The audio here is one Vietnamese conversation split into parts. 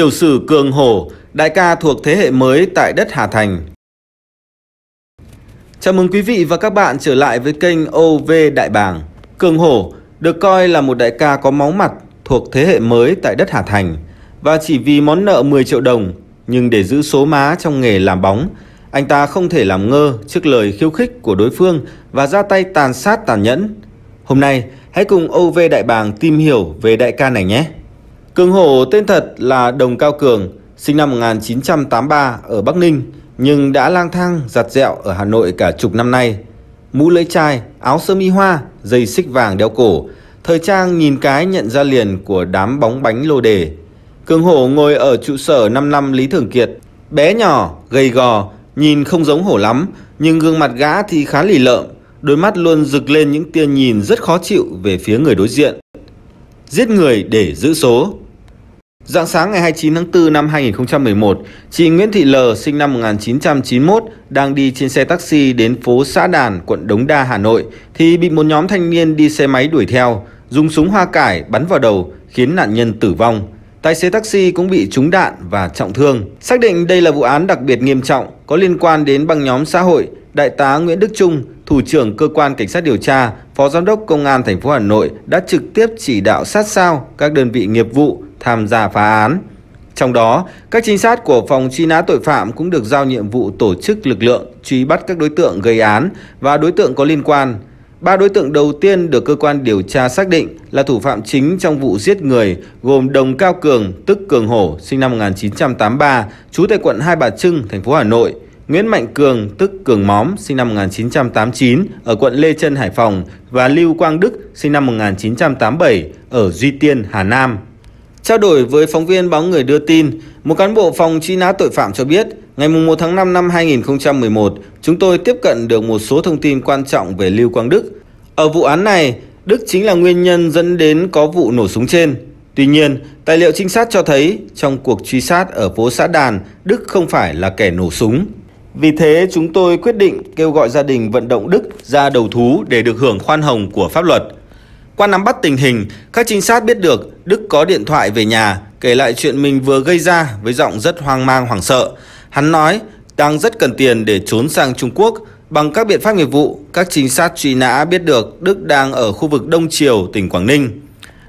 Tiểu sử Cường Hổ, đại ca thuộc thế hệ mới tại đất Hà Thành. Chào mừng quý vị và các bạn trở lại với kênh OV Đại Bàng. Cường Hổ được coi là một đại ca có máu mặt thuộc thế hệ mới tại đất Hà Thành và chỉ vì món nợ 10 triệu đồng nhưng để giữ số má trong nghề làm bóng, anh ta không thể làm ngơ trước lời khiêu khích của đối phương và ra tay tàn sát tàn nhẫn. Hôm nay, hãy cùng OV Đại Bàng tìm hiểu về đại ca này nhé! Cường Hổ tên thật là Đồng Cao Cường, sinh năm 1983 ở Bắc Ninh nhưng đã lang thang giặt dẹo ở Hà Nội cả chục năm nay. Mũ lưỡi chai, áo sơ mi hoa, dây xích vàng đeo cổ, thời trang nhìn cái nhận ra liền của đám bóng bánh lô đề. Cường Hổ ngồi ở trụ sở 5 năm Lý Thường Kiệt, bé nhỏ, gầy gò, nhìn không giống hổ lắm, nhưng gương mặt gã thì khá lì lợm, đôi mắt luôn rực lên những tia nhìn rất khó chịu về phía người đối diện giết người để giữ số. Dạng sáng ngày 29 tháng 4 năm 2011, chị Nguyễn Thị L sinh năm 1991 đang đi trên xe taxi đến phố Xã Đàn, quận Đống Đa, Hà Nội thì bị một nhóm thanh niên đi xe máy đuổi theo, dùng súng hoa cải bắn vào đầu khiến nạn nhân tử vong. Tài xế taxi cũng bị trúng đạn và trọng thương. Xác định đây là vụ án đặc biệt nghiêm trọng có liên quan đến băng nhóm xã hội Đại tá Nguyễn Đức Trung, thủ trưởng cơ quan cảnh sát điều tra, phó giám đốc công an thành phố Hà Nội đã trực tiếp chỉ đạo sát sao các đơn vị nghiệp vụ tham gia phá án. Trong đó, các trinh sát của phòng truy nã tội phạm cũng được giao nhiệm vụ tổ chức lực lượng truy bắt các đối tượng gây án và đối tượng có liên quan. Ba đối tượng đầu tiên được cơ quan điều tra xác định là thủ phạm chính trong vụ giết người gồm Đồng Cao Cường, tức Cường Hổ, sinh năm 1983, trú tại quận Hai Bà Trưng, thành phố Hà Nội – Nguyễn Mạnh Cường tức Cường Móm sinh năm 1989 ở quận Lê Trân, Hải Phòng và Lưu Quang Đức sinh năm 1987 ở Duy Tiên, Hà Nam. Trao đổi với phóng viên báo người đưa tin, một cán bộ phòng truy nã tội phạm cho biết, ngày 1 tháng 5 năm 2011, chúng tôi tiếp cận được một số thông tin quan trọng về Lưu Quang Đức. Ở vụ án này, Đức chính là nguyên nhân dẫn đến có vụ nổ súng trên. Tuy nhiên, tài liệu trinh sát cho thấy trong cuộc truy sát ở phố xã Đàn, Đức không phải là kẻ nổ súng. Vì thế chúng tôi quyết định kêu gọi gia đình vận động Đức ra đầu thú để được hưởng khoan hồng của pháp luật. Qua nắm bắt tình hình, các trinh sát biết được Đức có điện thoại về nhà kể lại chuyện mình vừa gây ra với giọng rất hoang mang hoảng sợ. Hắn nói đang rất cần tiền để trốn sang Trung Quốc. Bằng các biện pháp nghiệp vụ, các trinh sát truy nã biết được Đức đang ở khu vực Đông Triều, tỉnh Quảng Ninh.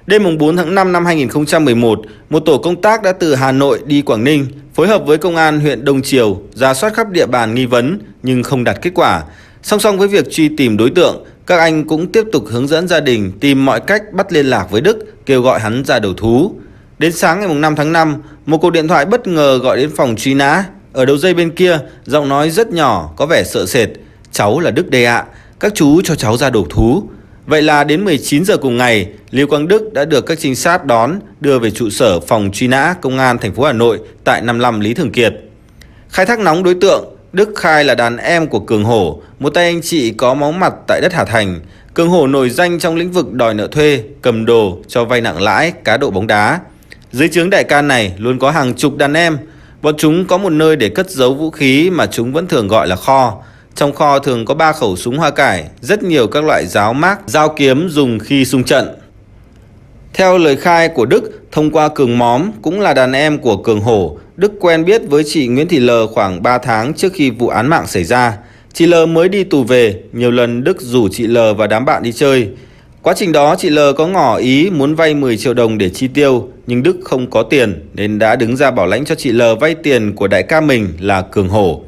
Đêm 4 tháng 5 năm 2011, một tổ công tác đã từ Hà Nội đi Quảng Ninh, phối hợp với công an huyện Đông Triều ra soát khắp địa bàn nghi vấn nhưng không đạt kết quả. Song song với việc truy tìm đối tượng, các anh cũng tiếp tục hướng dẫn gia đình tìm mọi cách bắt liên lạc với Đức, kêu gọi hắn ra đầu thú. Đến sáng ngày 5 tháng 5, một cuộc điện thoại bất ngờ gọi đến phòng truy nã. Ở đầu dây bên kia, giọng nói rất nhỏ, có vẻ sợ sệt. Cháu là Đức đây ạ, các chú cho cháu ra đầu thú. Vậy là đến 19 giờ cùng ngày, Lưu Quang Đức đã được các trinh sát đón đưa về trụ sở phòng truy nã công an thành phố Hà Nội tại 55 Lý Thường Kiệt. Khai thác nóng đối tượng, Đức khai là đàn em của Cường Hổ, một tay anh chị có máu mặt tại đất Hà Thành. Cường Hổ nổi danh trong lĩnh vực đòi nợ thuê, cầm đồ, cho vay nặng lãi, cá độ bóng đá. Dưới trướng đại ca này luôn có hàng chục đàn em, bọn chúng có một nơi để cất giấu vũ khí mà chúng vẫn thường gọi là kho. Trong kho thường có 3 khẩu súng hoa cải, rất nhiều các loại giáo mác, dao kiếm dùng khi xung trận. Theo lời khai của Đức, thông qua Cường Móm cũng là đàn em của Cường Hổ, Đức quen biết với chị Nguyễn Thị L khoảng 3 tháng trước khi vụ án mạng xảy ra. Chị L mới đi tù về, nhiều lần Đức rủ chị L và đám bạn đi chơi. Quá trình đó chị L có ngỏ ý muốn vay 10 triệu đồng để chi tiêu, nhưng Đức không có tiền nên đã đứng ra bảo lãnh cho chị L vay tiền của đại ca mình là Cường Hổ.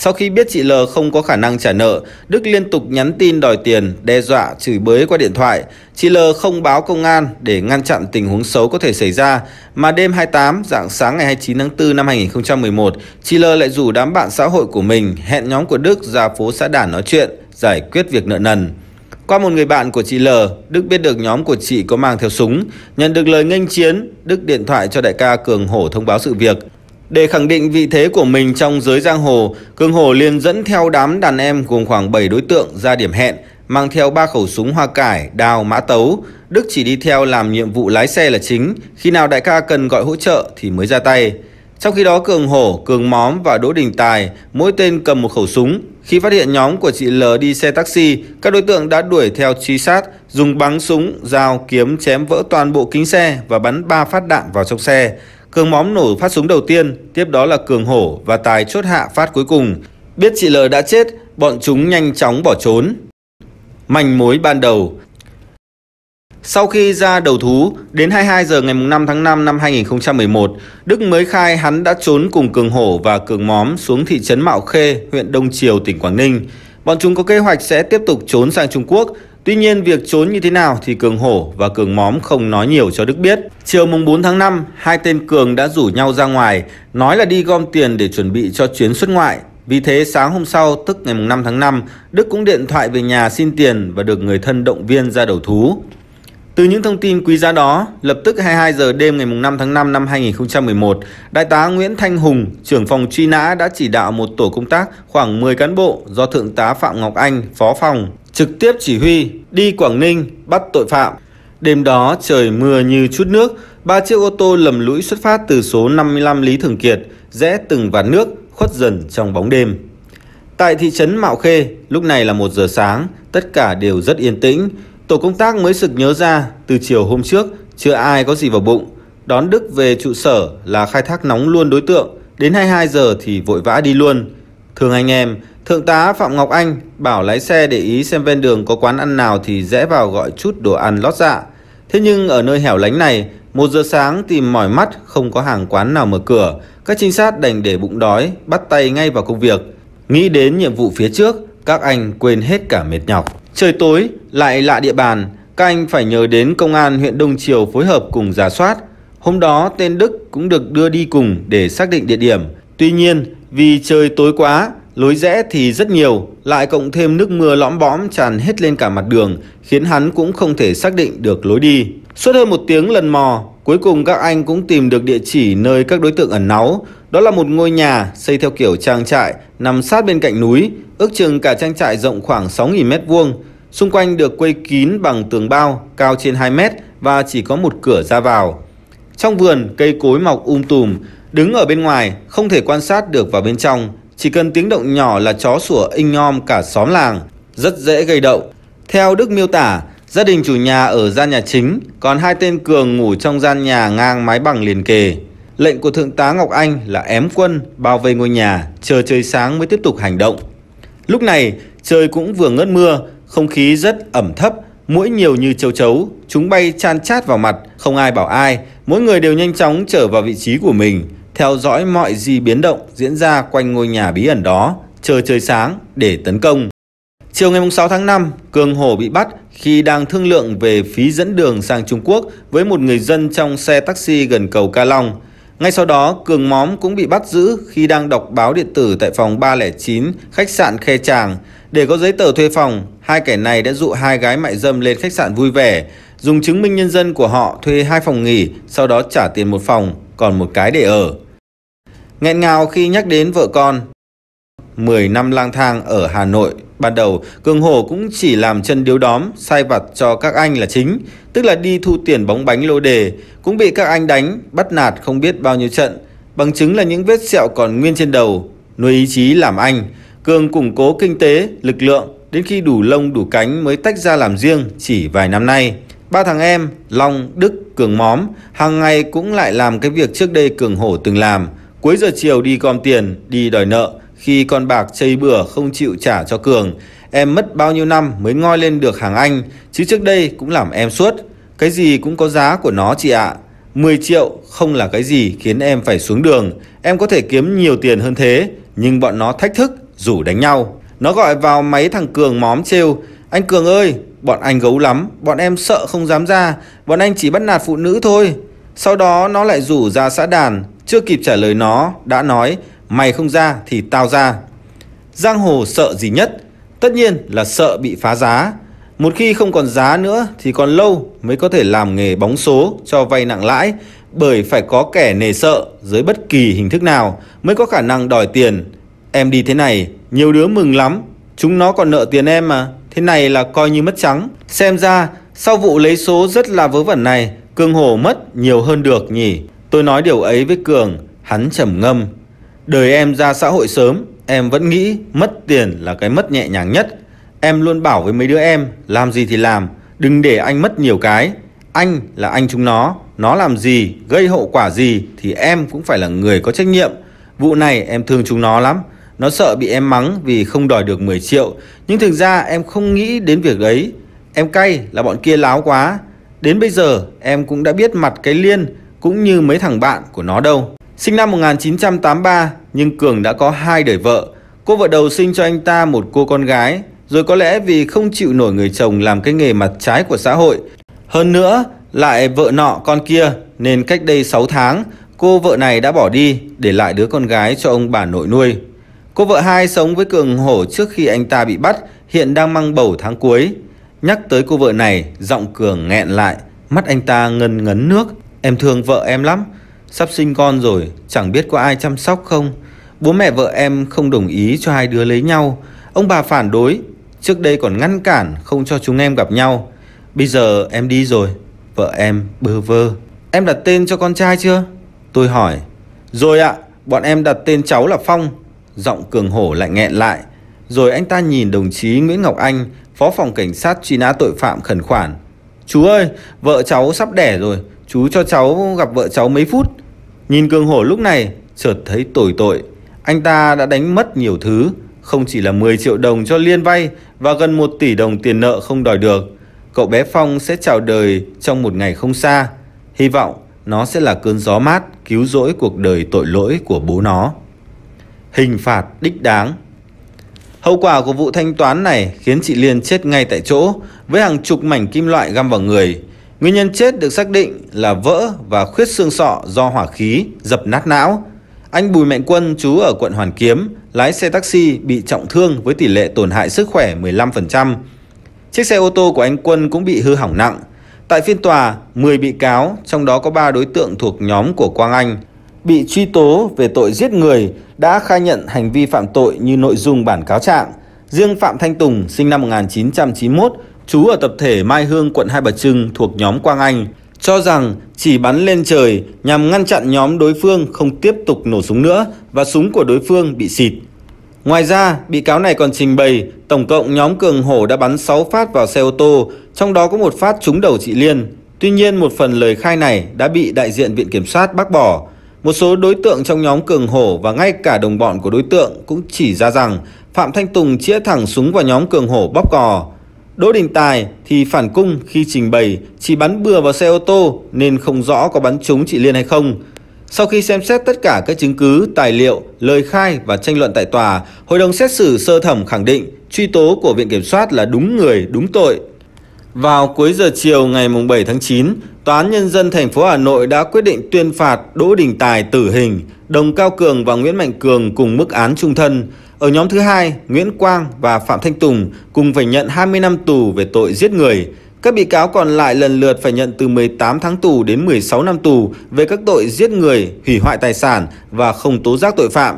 Sau khi biết chị L không có khả năng trả nợ, Đức liên tục nhắn tin đòi tiền, đe dọa, chửi bới qua điện thoại. Chị L không báo công an để ngăn chặn tình huống xấu có thể xảy ra, mà đêm 28, dạng sáng ngày 29 tháng 4 năm 2011, chị L lại rủ đám bạn xã hội của mình hẹn nhóm của Đức ra phố xã Đản nói chuyện, giải quyết việc nợ nần. Qua một người bạn của chị L, Đức biết được nhóm của chị có mang theo súng. Nhận được lời nghênh chiến, Đức điện thoại cho đại ca Cường Hổ thông báo sự việc. Để khẳng định vị thế của mình trong giới giang hồ, Cương Hồ liền dẫn theo đám đàn em gồm khoảng 7 đối tượng ra điểm hẹn, mang theo ba khẩu súng hoa cải, đao, mã tấu. Đức chỉ đi theo làm nhiệm vụ lái xe là chính, khi nào đại ca cần gọi hỗ trợ thì mới ra tay. Trong khi đó Cường Hổ, Cường Móm và Đỗ Đình Tài mỗi tên cầm một khẩu súng. Khi phát hiện nhóm của chị L đi xe taxi, các đối tượng đã đuổi theo truy sát, dùng bắn súng, dao, kiếm chém vỡ toàn bộ kính xe và bắn ba phát đạn vào trong xe. Cường móm nổ phát súng đầu tiên, tiếp đó là Cường hổ và Tài chốt hạ phát cuối cùng. Biết chị L đã chết, bọn chúng nhanh chóng bỏ trốn. Manh mối ban đầu sau khi ra đầu thú, đến 22 giờ ngày 5 tháng 5 năm 2011, Đức mới khai hắn đã trốn cùng Cường Hổ và Cường Móm xuống thị trấn Mạo Khê, huyện Đông Triều, tỉnh Quảng Ninh. Bọn chúng có kế hoạch sẽ tiếp tục trốn sang Trung Quốc, Tuy nhiên việc trốn như thế nào thì Cường Hổ và Cường Móm không nói nhiều cho Đức biết. Chiều mùng 4 tháng 5, hai tên Cường đã rủ nhau ra ngoài, nói là đi gom tiền để chuẩn bị cho chuyến xuất ngoại. Vì thế sáng hôm sau, tức ngày 5 tháng 5, Đức cũng điện thoại về nhà xin tiền và được người thân động viên ra đầu thú. Từ những thông tin quý giá đó, lập tức 22 giờ đêm ngày 5 tháng 5 năm 2011, Đại tá Nguyễn Thanh Hùng, trưởng phòng truy nã đã chỉ đạo một tổ công tác khoảng 10 cán bộ do Thượng tá Phạm Ngọc Anh, phó phòng, trực tiếp chỉ huy đi Quảng Ninh bắt tội phạm. Đêm đó trời mưa như chút nước, ba chiếc ô tô lầm lũi xuất phát từ số 55 Lý Thường Kiệt, rẽ từng vạt nước, khuất dần trong bóng đêm. Tại thị trấn Mạo Khê, lúc này là 1 giờ sáng, tất cả đều rất yên tĩnh. Tổ công tác mới sực nhớ ra, từ chiều hôm trước, chưa ai có gì vào bụng. Đón Đức về trụ sở là khai thác nóng luôn đối tượng, đến 22 giờ thì vội vã đi luôn. Thường anh em, Thượng tá Phạm Ngọc Anh bảo lái xe để ý xem ven đường có quán ăn nào thì rẽ vào gọi chút đồ ăn lót dạ. Thế nhưng ở nơi hẻo lánh này, một giờ sáng tìm mỏi mắt không có hàng quán nào mở cửa, các trinh sát đành để bụng đói, bắt tay ngay vào công việc. Nghĩ đến nhiệm vụ phía trước, các anh quên hết cả mệt nhọc. Trời tối, lại lạ địa bàn, các anh phải nhờ đến công an huyện Đông Triều phối hợp cùng giả soát. Hôm đó tên Đức cũng được đưa đi cùng để xác định địa điểm. Tuy nhiên, vì trời tối quá lối rẽ thì rất nhiều, lại cộng thêm nước mưa lõm bõm tràn hết lên cả mặt đường, khiến hắn cũng không thể xác định được lối đi. Suốt hơn một tiếng lần mò, cuối cùng các anh cũng tìm được địa chỉ nơi các đối tượng ẩn náu. Đó là một ngôi nhà xây theo kiểu trang trại, nằm sát bên cạnh núi, ước chừng cả trang trại rộng khoảng 6.000m2. Xung quanh được quây kín bằng tường bao, cao trên 2 mét và chỉ có một cửa ra vào. Trong vườn, cây cối mọc um tùm, đứng ở bên ngoài, không thể quan sát được vào bên trong. Chỉ cần tiếng động nhỏ là chó sủa inh om cả xóm làng, rất dễ gây động Theo Đức miêu tả, gia đình chủ nhà ở gian nhà chính, còn hai tên Cường ngủ trong gian nhà ngang mái bằng liền kề. Lệnh của Thượng tá Ngọc Anh là ém quân, bao vây ngôi nhà, chờ trời sáng mới tiếp tục hành động. Lúc này, trời cũng vừa ngớt mưa, không khí rất ẩm thấp, mũi nhiều như châu chấu, chúng bay chan chát vào mặt, không ai bảo ai, mỗi người đều nhanh chóng trở vào vị trí của mình theo dõi mọi gì biến động diễn ra quanh ngôi nhà bí ẩn đó, chờ trời sáng để tấn công. Chiều ngày 6 tháng 5, Cường Hổ bị bắt khi đang thương lượng về phí dẫn đường sang Trung Quốc với một người dân trong xe taxi gần cầu Ca Long. Ngay sau đó, Cường Móm cũng bị bắt giữ khi đang đọc báo điện tử tại phòng 309 khách sạn Khe Tràng. Để có giấy tờ thuê phòng, hai kẻ này đã dụ hai gái mại dâm lên khách sạn vui vẻ, dùng chứng minh nhân dân của họ thuê hai phòng nghỉ, sau đó trả tiền một phòng, còn một cái để ở nghẹn ngào khi nhắc đến vợ con. 10 năm lang thang ở Hà Nội, ban đầu Cường Hổ cũng chỉ làm chân điếu đóm, sai vặt cho các anh là chính, tức là đi thu tiền bóng bánh lô đề, cũng bị các anh đánh, bắt nạt không biết bao nhiêu trận. Bằng chứng là những vết sẹo còn nguyên trên đầu, nuôi ý chí làm anh, Cường củng cố kinh tế, lực lượng, đến khi đủ lông đủ cánh mới tách ra làm riêng chỉ vài năm nay. Ba thằng em, Long, Đức, Cường Móm, hàng ngày cũng lại làm cái việc trước đây Cường Hổ từng làm, Cuối giờ chiều đi gom tiền, đi đòi nợ, khi con bạc chơi bừa không chịu trả cho Cường, em mất bao nhiêu năm mới ngoi lên được hàng Anh, chứ trước đây cũng làm em suốt. Cái gì cũng có giá của nó chị ạ. À. 10 triệu không là cái gì khiến em phải xuống đường. Em có thể kiếm nhiều tiền hơn thế, nhưng bọn nó thách thức, rủ đánh nhau. Nó gọi vào máy thằng Cường móm trêu, anh Cường ơi, bọn anh gấu lắm, bọn em sợ không dám ra, bọn anh chỉ bắt nạt phụ nữ thôi. Sau đó nó lại rủ ra xã đàn, chưa kịp trả lời nó đã nói Mày không ra thì tao ra Giang hồ sợ gì nhất Tất nhiên là sợ bị phá giá Một khi không còn giá nữa thì còn lâu mới có thể làm nghề bóng số cho vay nặng lãi bởi phải có kẻ nề sợ dưới bất kỳ hình thức nào mới có khả năng đòi tiền. Em đi thế này, nhiều đứa mừng lắm, chúng nó còn nợ tiền em mà, thế này là coi như mất trắng. Xem ra, sau vụ lấy số rất là vớ vẩn này, Cương Hồ mất nhiều hơn được nhỉ. Tôi nói điều ấy với Cường, hắn trầm ngâm. Đời em ra xã hội sớm, em vẫn nghĩ mất tiền là cái mất nhẹ nhàng nhất. Em luôn bảo với mấy đứa em, làm gì thì làm, đừng để anh mất nhiều cái. Anh là anh chúng nó, nó làm gì, gây hậu quả gì thì em cũng phải là người có trách nhiệm. Vụ này em thương chúng nó lắm, nó sợ bị em mắng vì không đòi được 10 triệu, nhưng thực ra em không nghĩ đến việc ấy. Em cay là bọn kia láo quá. Đến bây giờ em cũng đã biết mặt cái Liên cũng như mấy thằng bạn của nó đâu. Sinh năm 1983 nhưng Cường đã có hai đời vợ. Cô vợ đầu sinh cho anh ta một cô con gái, rồi có lẽ vì không chịu nổi người chồng làm cái nghề mặt trái của xã hội. Hơn nữa, lại vợ nọ con kia nên cách đây 6 tháng, cô vợ này đã bỏ đi để lại đứa con gái cho ông bà nội nuôi. Cô vợ hai sống với Cường Hổ trước khi anh ta bị bắt, hiện đang mang bầu tháng cuối. Nhắc tới cô vợ này, giọng Cường nghẹn lại, mắt anh ta ngân ngấn nước. Em thương vợ em lắm Sắp sinh con rồi Chẳng biết có ai chăm sóc không Bố mẹ vợ em không đồng ý cho hai đứa lấy nhau Ông bà phản đối Trước đây còn ngăn cản không cho chúng em gặp nhau Bây giờ em đi rồi Vợ em bơ vơ Em đặt tên cho con trai chưa Tôi hỏi Rồi ạ Bọn em đặt tên cháu là Phong Giọng cường hổ lại nghẹn lại Rồi anh ta nhìn đồng chí Nguyễn Ngọc Anh Phó phòng cảnh sát truy nã tội phạm khẩn khoản Chú ơi, vợ cháu sắp đẻ rồi Chú cho cháu gặp vợ cháu mấy phút Nhìn cường hổ lúc này Chợt thấy tồi tội Anh ta đã đánh mất nhiều thứ Không chỉ là 10 triệu đồng cho Liên vay Và gần 1 tỷ đồng tiền nợ không đòi được Cậu bé Phong sẽ chào đời Trong một ngày không xa Hy vọng nó sẽ là cơn gió mát Cứu rỗi cuộc đời tội lỗi của bố nó Hình phạt đích đáng Hậu quả của vụ thanh toán này khiến chị Liên chết ngay tại chỗ với hàng chục mảnh kim loại găm vào người. Nguyên nhân chết được xác định là vỡ và khuyết xương sọ do hỏa khí dập nát não. Anh Bùi Mạnh Quân chú ở quận Hoàn Kiếm, lái xe taxi bị trọng thương với tỷ lệ tổn hại sức khỏe 15%. Chiếc xe ô tô của anh Quân cũng bị hư hỏng nặng. Tại phiên tòa, 10 bị cáo, trong đó có 3 đối tượng thuộc nhóm của Quang Anh, bị truy tố về tội giết người đã khai nhận hành vi phạm tội như nội dung bản cáo trạng. Riêng Phạm Thanh Tùng, sinh năm 1991, trú ở tập thể Mai Hương, quận Hai Bà Trưng thuộc nhóm Quang Anh, cho rằng chỉ bắn lên trời nhằm ngăn chặn nhóm đối phương không tiếp tục nổ súng nữa và súng của đối phương bị xịt. Ngoài ra, bị cáo này còn trình bày tổng cộng nhóm Cường Hổ đã bắn 6 phát vào xe ô tô, trong đó có một phát trúng đầu chị Liên. Tuy nhiên, một phần lời khai này đã bị đại diện Viện Kiểm sát bác bỏ. Một số đối tượng trong nhóm Cường Hổ và ngay cả đồng bọn của đối tượng cũng chỉ ra rằng Phạm Thanh Tùng chĩa thẳng súng vào nhóm Cường Hổ bóp cò. Đỗ Đình Tài thì phản cung khi trình bày chỉ bắn bừa vào xe ô tô nên không rõ có bắn trúng chị Liên hay không. Sau khi xem xét tất cả các chứng cứ, tài liệu, lời khai và tranh luận tại tòa, hội đồng xét xử sơ thẩm khẳng định truy tố của Viện Kiểm soát là đúng người, đúng tội. Vào cuối giờ chiều ngày 7 tháng 9, Tòa án Nhân dân thành phố Hà Nội đã quyết định tuyên phạt Đỗ Đình Tài tử hình, Đồng Cao Cường và Nguyễn Mạnh Cường cùng mức án trung thân. Ở nhóm thứ hai, Nguyễn Quang và Phạm Thanh Tùng cùng phải nhận 20 năm tù về tội giết người. Các bị cáo còn lại lần lượt phải nhận từ 18 tháng tù đến 16 năm tù về các tội giết người, hủy hoại tài sản và không tố giác tội phạm.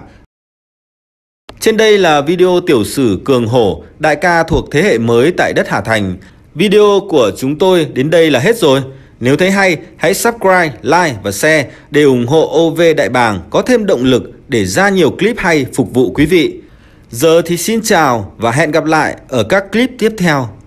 Trên đây là video tiểu sử Cường Hổ, đại ca thuộc thế hệ mới tại đất Hà Thành. Video của chúng tôi đến đây là hết rồi. Nếu thấy hay, hãy subscribe, like và share để ủng hộ OV Đại Bàng có thêm động lực để ra nhiều clip hay phục vụ quý vị. Giờ thì xin chào và hẹn gặp lại ở các clip tiếp theo.